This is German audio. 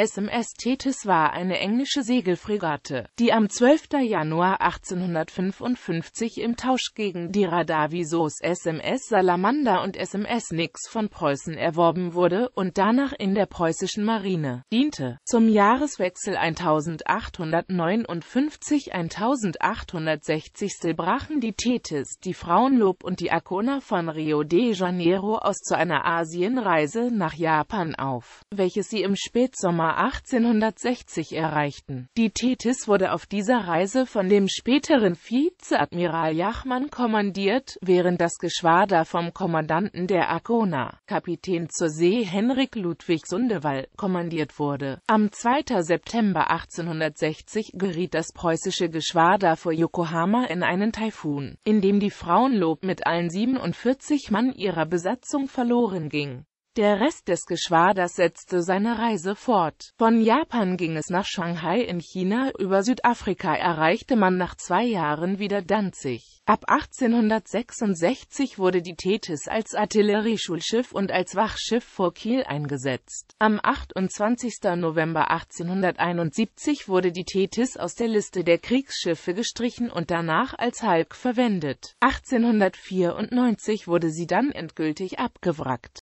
SMS Tethys war eine englische Segelfregatte, die am 12. Januar 1855 im Tausch gegen die Radavisos SMS Salamander und SMS Nix von Preußen erworben wurde und danach in der preußischen Marine diente. Zum Jahreswechsel 1859-1860 brachen die Tethys, die Frauenlob und die Arkona von Rio de Janeiro aus zu einer Asienreise nach Japan auf, welches sie im Spätsommer Sommer 1860 erreichten. Die Tethys wurde auf dieser Reise von dem späteren Vizeadmiral Jachmann kommandiert, während das Geschwader vom Kommandanten der Argona, Kapitän zur See Henrik Ludwig Sundewall, kommandiert wurde. Am 2. September 1860 geriet das preußische Geschwader vor Yokohama in einen Taifun, in dem die Frauenlob mit allen 47 Mann ihrer Besatzung verloren ging. Der Rest des Geschwaders setzte seine Reise fort. Von Japan ging es nach Shanghai in China, über Südafrika erreichte man nach zwei Jahren wieder Danzig. Ab 1866 wurde die Tethys als Artillerieschulschiff und als Wachschiff vor Kiel eingesetzt. Am 28. November 1871 wurde die Tethys aus der Liste der Kriegsschiffe gestrichen und danach als Hulk verwendet. 1894 wurde sie dann endgültig abgewrackt.